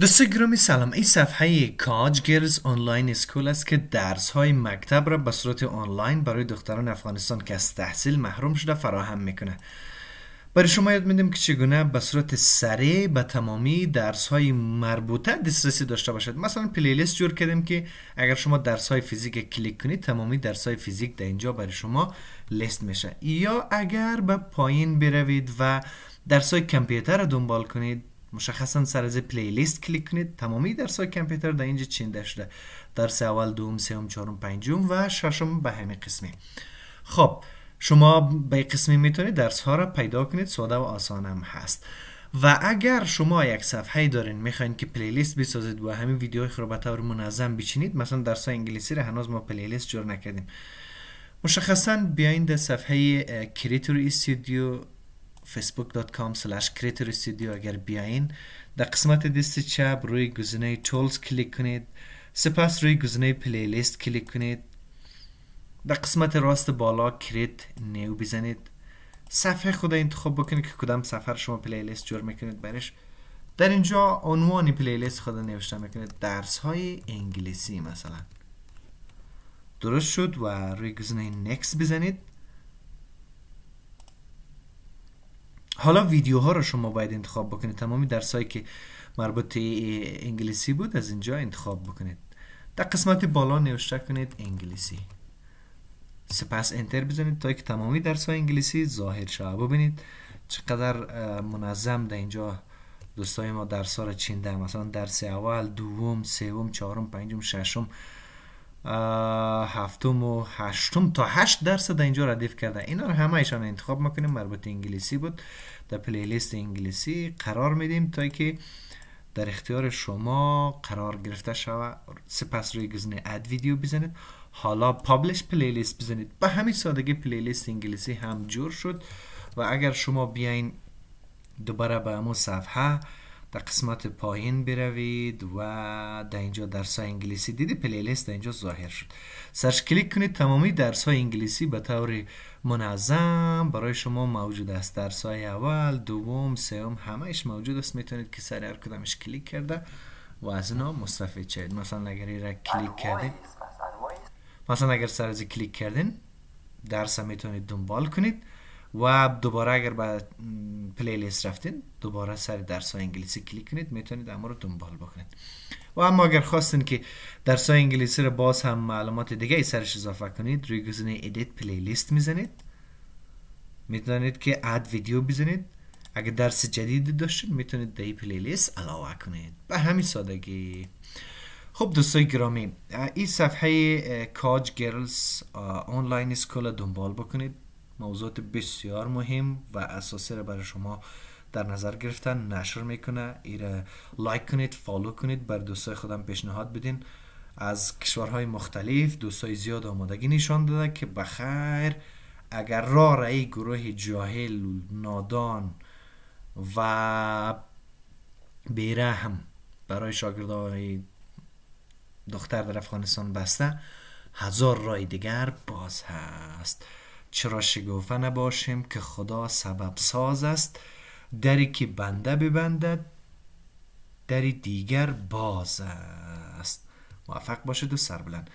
دوست گرامی سلام ای صفحه کاج گرز آنلاین اسکول است که درس های مکتب را به صورت آنلاین برای دختران افغانستان که از تحصیل محروم شده فراهم میکنه برای شما یاد میدیم که چگونه به صورت سریع به تمامی درس های مربوطه دسترسی داشته باشد مثلا پلیلیست جور کردیم که اگر شما درس های فیزیک کلیک کنید تمامی درس های فیزیک در اینجا برای شما لیست میشه یا اگر به پایین بروید و درس های کمپیوتر دنبال کنید مشخصا سر از پلی لیست کلیک کنید تمامی درس های کامپیوتر در اینجا چینده شده درس اول دوم سوم چهارم پنجم و ششم به همین قسمی خب شما به قسمی میتونید درس ها را پیدا کنید ساده و آسان هم هست و اگر شما یک صفحه دارین میخواین که پلیلیست بسازید و همین ویدیوهای خود به طور منظم بچینید مثلا درس های انگلیسی را هنوز ما پلیلیست جور نکردیم مشخصا بیاین در صفحه کریتور استودیو facebook.com slash creator studio اگر بیاین در قسمت دست چپ روی گزینه tools کلیک کنید سپس روی گزینه پلیلیست کلیک کنید در قسمت راست بالا create new بزنید صفحه خود انتخاب بکنید که کدام سفر شما پلیلیست جور میکنید برش در اینجا عنوان پلیلیست خود نوشته میکنید درس های انگلیسی مثلا درست شد و روی گزینه next بزنید حالا ویدیوها رو شما باید انتخاب بکنید تمامی درسایی که مربوط انگلیسی بود از اینجا انتخاب بکنید در قسمت بالا نوشته کنید انگلیسی سپس انتر بزنید تا که تمامی درس های انگلیسی ظاهر شود ببینید چقدر منظم در اینجا دوستای ما درس ها را چینده مثلا درس اول دوم سوم چهارم پنجم ششم هفتم و هشتم تا هشت درصد اینجا ردیف کرده اینا رو همهشان انتخاب میکنیم مربوط انگلیسی بود در پلیلیست انگلیسی قرار میدیم تا که در اختیار شما قرار گرفته شوه سپس روی گزینه اد ویدیو بزنید حالا پابلش پلیلیست بزنید به همین سادگی پلیلیست انگلیسی هم جور شد و اگر شما بیاین دوباره به همون صفحه در قسمت پایین بروید و در اینجا درس های انگلیسی دیدی پلی در اینجا ظاهر شد سرش کلیک کنید تمامی درس های انگلیسی به طور منظم برای شما موجود است درس های اول دوم سوم همهش موجود است میتونید که سر هر کدامش کلیک کرده و از اینا مستفید شید مثلا اگر را کلیک کردین مثلا اگر سر از کلیک کردین درس میتونید دنبال کنید و دوباره اگر به پلی لیست رفتین دوباره سر درس های انگلیسی کلیک کنید میتونید اما رو دنبال بکنید و اما اگر خواستین که درس های انگلیسی رو باز هم معلومات دیگه ای سرش اضافه کنید روی گزینه ادیت پلی لیست میزنید میتونید که اد ویدیو بزنید اگر درس جدید داشتید میتونید دهی پلی لیست علاوه کنید به همین سادگی خب دوستای گرامی این صفحه کاج گرلز آنلاین اسکول دنبال بکنید موضوعات بسیار مهم و اساسی را برای شما در نظر گرفتن نشر میکنه ایره لایک کنید فالو کنید بر دوستای خودم پیشنهاد بدین از کشورهای مختلف دوستای زیاد آمادگی نشان داده که بخیر اگر را رای گروه جاهل نادان و بیرحم برای شاگردهای دختر در افغانستان بسته هزار رای دیگر باز هست چرا شگفه نباشیم که خدا سبب ساز است دری که بنده ببندد دری دیگر باز است موفق باشید و سربلند